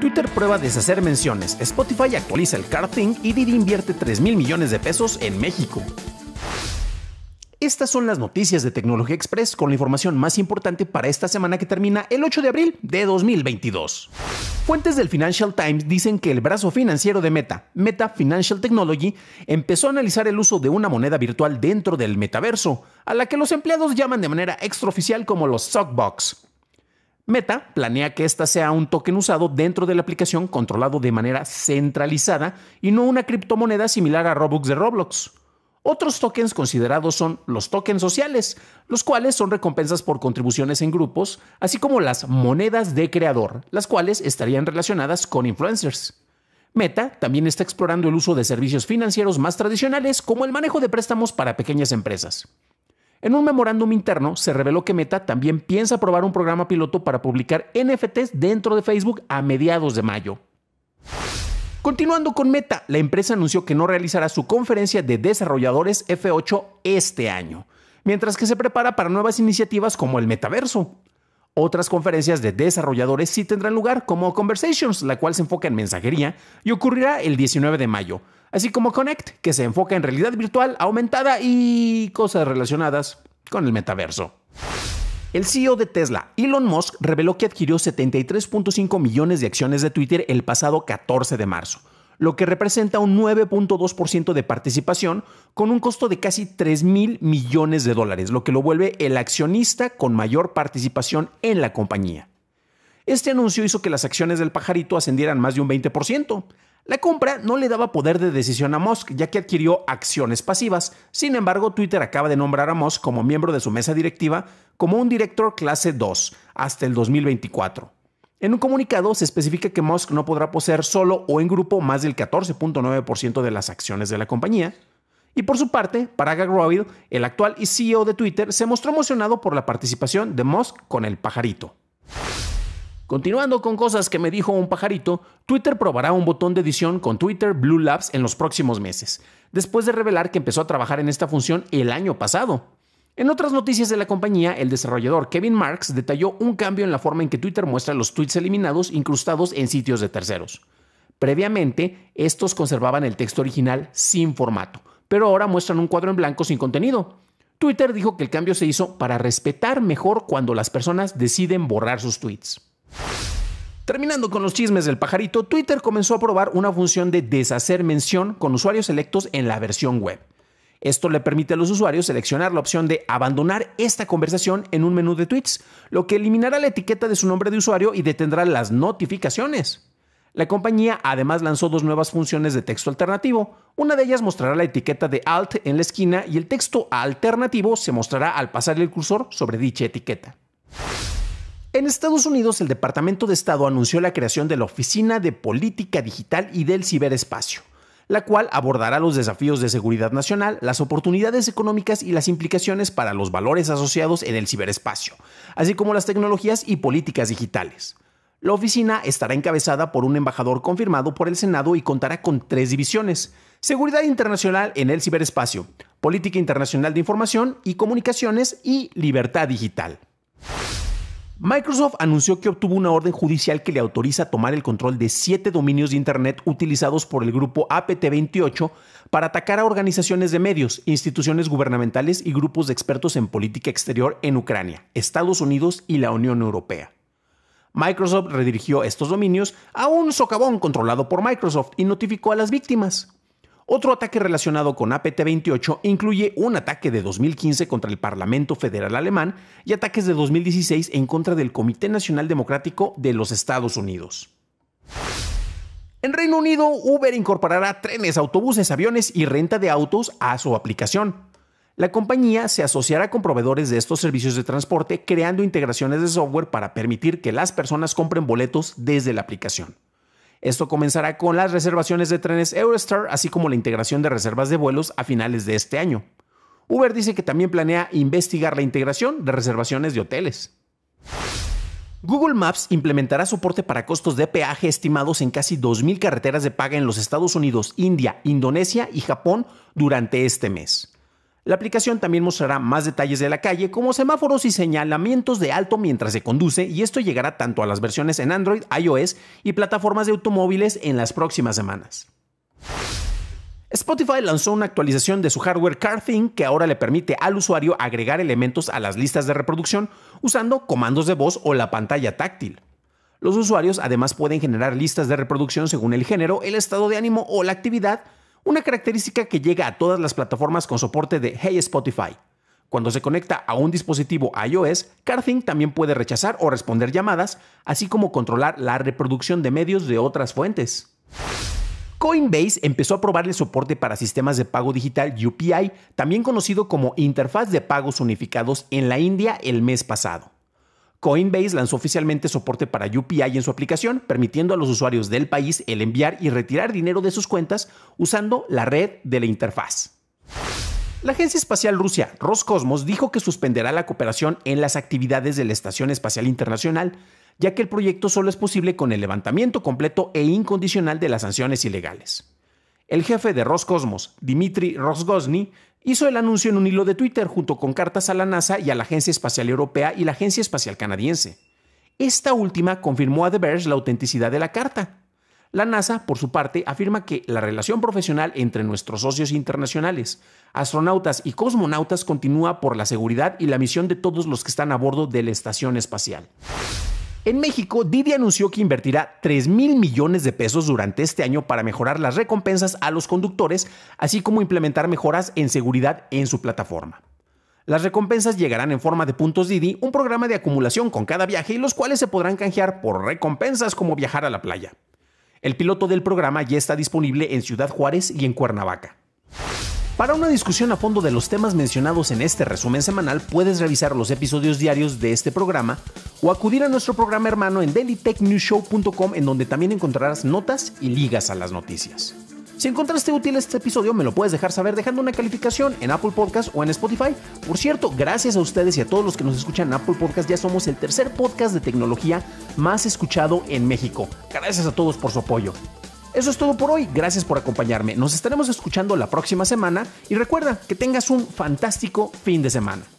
Twitter prueba deshacer menciones, Spotify actualiza el karting y Didi invierte 3 mil millones de pesos en México. Estas son las noticias de Tecnología Express con la información más importante para esta semana que termina el 8 de abril de 2022. Fuentes del Financial Times dicen que el brazo financiero de Meta, Meta Financial Technology, empezó a analizar el uso de una moneda virtual dentro del metaverso, a la que los empleados llaman de manera extraoficial como los Sockbox. Meta planea que esta sea un token usado dentro de la aplicación controlado de manera centralizada y no una criptomoneda similar a Robux de Roblox. Otros tokens considerados son los tokens sociales, los cuales son recompensas por contribuciones en grupos, así como las monedas de creador, las cuales estarían relacionadas con influencers. Meta también está explorando el uso de servicios financieros más tradicionales como el manejo de préstamos para pequeñas empresas. En un memorándum interno se reveló que Meta también piensa aprobar un programa piloto para publicar NFTs dentro de Facebook a mediados de mayo. Continuando con Meta, la empresa anunció que no realizará su conferencia de desarrolladores F8 este año, mientras que se prepara para nuevas iniciativas como el metaverso. Otras conferencias de desarrolladores sí tendrán lugar, como Conversations, la cual se enfoca en mensajería y ocurrirá el 19 de mayo, así como Connect, que se enfoca en realidad virtual, aumentada y cosas relacionadas con el metaverso. El CEO de Tesla, Elon Musk, reveló que adquirió 73.5 millones de acciones de Twitter el pasado 14 de marzo, lo que representa un 9.2% de participación con un costo de casi 3 mil millones de dólares, lo que lo vuelve el accionista con mayor participación en la compañía. Este anuncio hizo que las acciones del pajarito ascendieran más de un 20%, la compra no le daba poder de decisión a Musk, ya que adquirió acciones pasivas. Sin embargo, Twitter acaba de nombrar a Musk como miembro de su mesa directiva como un director clase 2 hasta el 2024. En un comunicado se especifica que Musk no podrá poseer solo o en grupo más del 14.9% de las acciones de la compañía. Y por su parte, Parag Royal, el actual CEO de Twitter, se mostró emocionado por la participación de Musk con el pajarito. Continuando con cosas que me dijo un pajarito, Twitter probará un botón de edición con Twitter Blue Labs en los próximos meses, después de revelar que empezó a trabajar en esta función el año pasado. En otras noticias de la compañía, el desarrollador Kevin Marks detalló un cambio en la forma en que Twitter muestra los tweets eliminados incrustados en sitios de terceros. Previamente, estos conservaban el texto original sin formato, pero ahora muestran un cuadro en blanco sin contenido. Twitter dijo que el cambio se hizo para respetar mejor cuando las personas deciden borrar sus tweets. Terminando con los chismes del pajarito, Twitter comenzó a probar una función de deshacer mención con usuarios selectos en la versión web. Esto le permite a los usuarios seleccionar la opción de abandonar esta conversación en un menú de tweets, lo que eliminará la etiqueta de su nombre de usuario y detendrá las notificaciones. La compañía además lanzó dos nuevas funciones de texto alternativo. Una de ellas mostrará la etiqueta de alt en la esquina y el texto alternativo se mostrará al pasar el cursor sobre dicha etiqueta. En Estados Unidos, el Departamento de Estado anunció la creación de la Oficina de Política Digital y del Ciberespacio, la cual abordará los desafíos de seguridad nacional, las oportunidades económicas y las implicaciones para los valores asociados en el ciberespacio, así como las tecnologías y políticas digitales. La oficina estará encabezada por un embajador confirmado por el Senado y contará con tres divisiones. Seguridad internacional en el ciberespacio, política internacional de información y comunicaciones y libertad digital. Microsoft anunció que obtuvo una orden judicial que le autoriza tomar el control de siete dominios de Internet utilizados por el grupo APT28 para atacar a organizaciones de medios, instituciones gubernamentales y grupos de expertos en política exterior en Ucrania, Estados Unidos y la Unión Europea. Microsoft redirigió estos dominios a un socavón controlado por Microsoft y notificó a las víctimas. Otro ataque relacionado con APT-28 incluye un ataque de 2015 contra el Parlamento Federal Alemán y ataques de 2016 en contra del Comité Nacional Democrático de los Estados Unidos. En Reino Unido, Uber incorporará trenes, autobuses, aviones y renta de autos a su aplicación. La compañía se asociará con proveedores de estos servicios de transporte creando integraciones de software para permitir que las personas compren boletos desde la aplicación. Esto comenzará con las reservaciones de trenes Eurostar, así como la integración de reservas de vuelos a finales de este año. Uber dice que también planea investigar la integración de reservaciones de hoteles. Google Maps implementará soporte para costos de peaje estimados en casi 2.000 carreteras de paga en los Estados Unidos, India, Indonesia y Japón durante este mes. La aplicación también mostrará más detalles de la calle como semáforos y señalamientos de alto mientras se conduce y esto llegará tanto a las versiones en Android, iOS y plataformas de automóviles en las próximas semanas. Spotify lanzó una actualización de su hardware CarThing que ahora le permite al usuario agregar elementos a las listas de reproducción usando comandos de voz o la pantalla táctil. Los usuarios además pueden generar listas de reproducción según el género, el estado de ánimo o la actividad, una característica que llega a todas las plataformas con soporte de Hey Spotify. Cuando se conecta a un dispositivo iOS, CarThing también puede rechazar o responder llamadas, así como controlar la reproducción de medios de otras fuentes. Coinbase empezó a probar el soporte para sistemas de pago digital UPI, también conocido como interfaz de pagos unificados en la India el mes pasado. Coinbase lanzó oficialmente soporte para UPI en su aplicación, permitiendo a los usuarios del país el enviar y retirar dinero de sus cuentas usando la red de la interfaz. La agencia espacial Rusia Roscosmos dijo que suspenderá la cooperación en las actividades de la Estación Espacial Internacional, ya que el proyecto solo es posible con el levantamiento completo e incondicional de las sanciones ilegales el jefe de Roscosmos, Dmitry Rosgosny, hizo el anuncio en un hilo de Twitter junto con cartas a la NASA y a la Agencia Espacial Europea y la Agencia Espacial Canadiense. Esta última confirmó a The Verge la autenticidad de la carta. La NASA, por su parte, afirma que la relación profesional entre nuestros socios internacionales, astronautas y cosmonautas continúa por la seguridad y la misión de todos los que están a bordo de la estación espacial. En México, Didi anunció que invertirá 3 mil millones de pesos durante este año para mejorar las recompensas a los conductores, así como implementar mejoras en seguridad en su plataforma. Las recompensas llegarán en forma de puntos Didi, un programa de acumulación con cada viaje y los cuales se podrán canjear por recompensas como viajar a la playa. El piloto del programa ya está disponible en Ciudad Juárez y en Cuernavaca. Para una discusión a fondo de los temas mencionados en este resumen semanal, puedes revisar los episodios diarios de este programa o acudir a nuestro programa hermano en dailytechnewshow.com en donde también encontrarás notas y ligas a las noticias. Si encontraste útil este episodio, me lo puedes dejar saber dejando una calificación en Apple Podcast o en Spotify. Por cierto, gracias a ustedes y a todos los que nos escuchan en Apple Podcast, ya somos el tercer podcast de tecnología más escuchado en México. Gracias a todos por su apoyo. Eso es todo por hoy, gracias por acompañarme. Nos estaremos escuchando la próxima semana y recuerda que tengas un fantástico fin de semana.